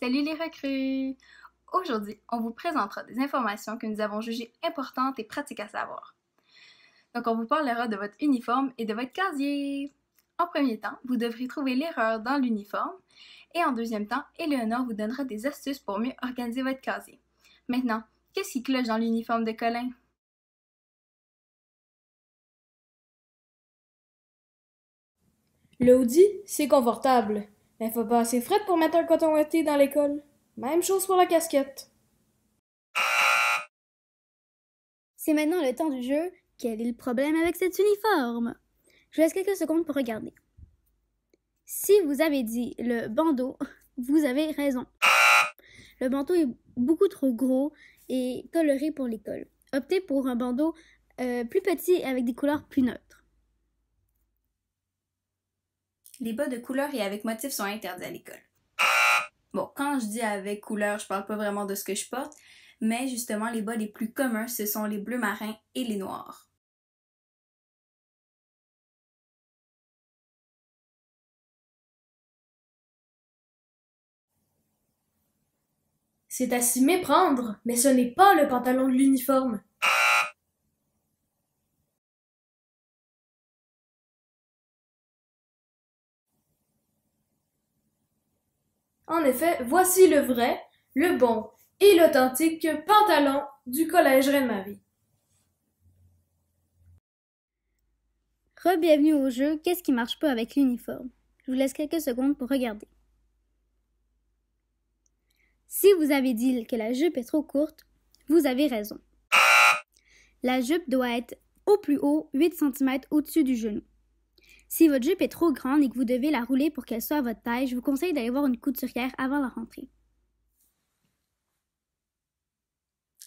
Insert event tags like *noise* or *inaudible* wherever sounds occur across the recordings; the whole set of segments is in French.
Salut les recrues! Aujourd'hui, on vous présentera des informations que nous avons jugées importantes et pratiques à savoir. Donc, on vous parlera de votre uniforme et de votre casier. En premier temps, vous devrez trouver l'erreur dans l'uniforme et en deuxième temps, Eleonore vous donnera des astuces pour mieux organiser votre casier. Maintenant, qu'est-ce qui cloche dans l'uniforme de Colin? Le hoodie, c'est confortable. Mais faut pas assez frais pour mettre un coton été dans l'école. Même chose pour la casquette. C'est maintenant le temps du jeu. Quel est le problème avec cet uniforme? Je laisse quelques secondes pour regarder. Si vous avez dit le bandeau, *laughs* vous avez raison. Le bandeau est beaucoup trop gros et coloré pour l'école. Optez pour un bandeau euh, plus petit avec des couleurs plus neutres. Les bas de couleur et avec motif sont interdits à l'école. Bon, quand je dis avec couleur, je parle pas vraiment de ce que je porte, mais justement les bas les plus communs, ce sont les bleus marins et les noirs. C'est à s'y méprendre, mais ce n'est pas le pantalon de l'uniforme. En effet, voici le vrai, le bon et l'authentique pantalon du Collège Reine-Marie. Rebienvenue au jeu Qu'est-ce qui marche pas avec l'uniforme Je vous laisse quelques secondes pour regarder. Si vous avez dit que la jupe est trop courte, vous avez raison. La jupe doit être au plus haut 8 cm au-dessus du genou. Si votre jupe est trop grande et que vous devez la rouler pour qu'elle soit à votre taille, je vous conseille d'aller voir une couturière avant la rentrée.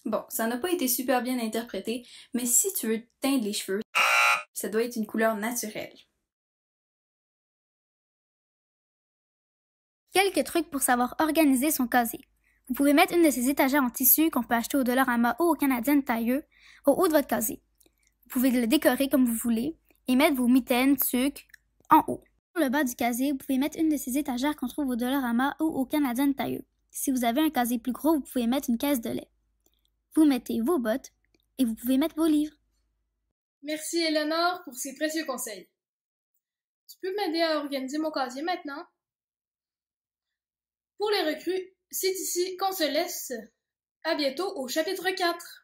Bon, ça n'a pas été super bien interprété, mais si tu veux teindre les cheveux, ça doit être une couleur naturelle. Quelques trucs pour savoir organiser son casier. Vous pouvez mettre une de ces étagères en tissu qu'on peut acheter au Dollarama ou au Canadien tailleux au haut de votre casier. Vous pouvez le décorer comme vous voulez et mettre vos mitaines, sucre en haut. Sur le bas du casier, vous pouvez mettre une de ces étagères qu'on trouve au Dollarama ou au Canadian Tailleux. Si vous avez un casier plus gros, vous pouvez mettre une caisse de lait. Vous mettez vos bottes et vous pouvez mettre vos livres. Merci Eleanor pour ces précieux conseils. Tu peux m'aider à organiser mon casier maintenant? Pour les recrues, c'est ici qu'on se laisse. À bientôt au chapitre 4.